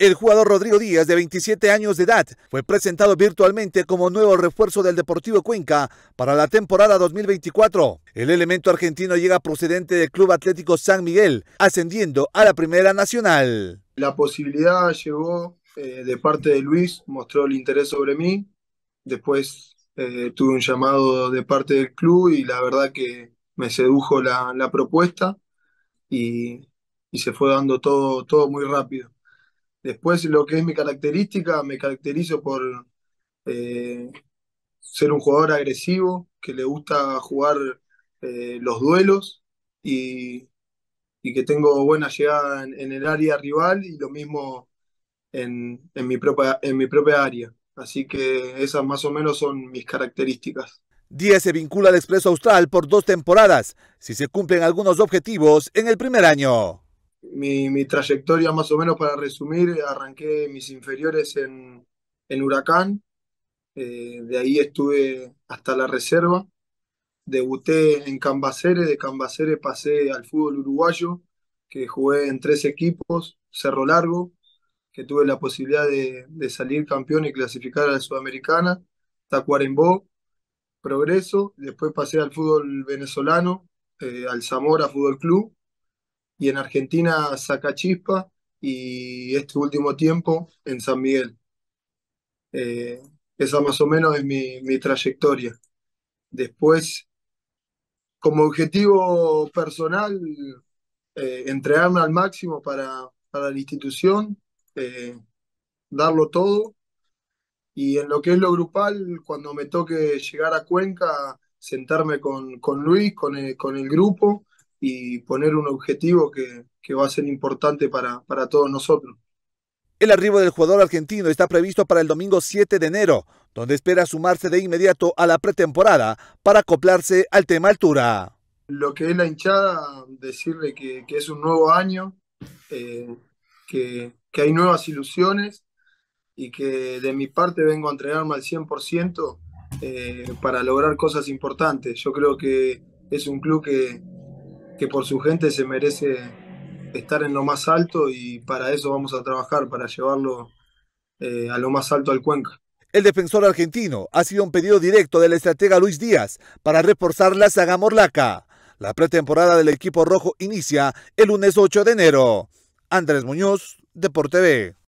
El jugador Rodrigo Díaz, de 27 años de edad, fue presentado virtualmente como nuevo refuerzo del Deportivo Cuenca para la temporada 2024. El elemento argentino llega procedente del Club Atlético San Miguel, ascendiendo a la Primera Nacional. La posibilidad llegó eh, de parte de Luis, mostró el interés sobre mí. Después eh, tuve un llamado de parte del club y la verdad que me sedujo la, propuesta y, y se fue dando todo, todo muy rápido. Después, lo que es mi característica, me caracterizo por eh, ser un jugador agresivo, que le gusta jugar eh, los duelos y, y, que tengo buena llegada en, el área rival y lo mismo en, mi propia, en mi propia área. Así que esas más o menos son mis características. Díaz se vincula al Expreso Austral por dos temporadas, si se cumplen algunos objetivos en el primer año mi, trayectoria, más o menos para resumir, arranqué mis inferiores en, Huracán, eh, de ahí estuve hasta la reserva, debuté en Cambaceres, de Cambaceres pasé al fútbol uruguayo, que jugué en tres equipos, Cerro Largo, que tuve la posibilidad de, salir campeón y clasificar a la Sudamericana, Tacuarembó, Progreso, después pasé al fútbol venezolano, eh, al Zamora Fútbol Club, y en Argentina saca chispa y este último tiempo en San Miguel. Eh, esa más o menos es mi, mi, trayectoria. Después, como objetivo personal, eh, entregarme al máximo para, para la institución, eh, darlo todo. Y en lo que es lo grupal, cuando me toque llegar a Cuenca, sentarme con, con Luis, con con el grupo y poner un objetivo que, va a ser importante para, todos nosotros. El arribo del jugador argentino está previsto para el domingo 7 de enero, donde espera sumarse de inmediato a la pretemporada para acoplarse al tema altura. Lo que es la hinchada, decirle que, es un nuevo año, eh, que, hay nuevas ilusiones y que de mi parte vengo a entrenarme al 100% eh, para lograr cosas importantes. Yo creo que es un club que, que por su gente se merece estar en lo más alto y para eso vamos a trabajar, para llevarlo eh, a lo más alto al Cuenca. El defensor argentino ha sido un pedido directo del estratega Luis Díaz para reforzar la saga Morlaca. La pretemporada del equipo rojo inicia el lunes 8 de enero. Andrés Muñoz, Deporte B.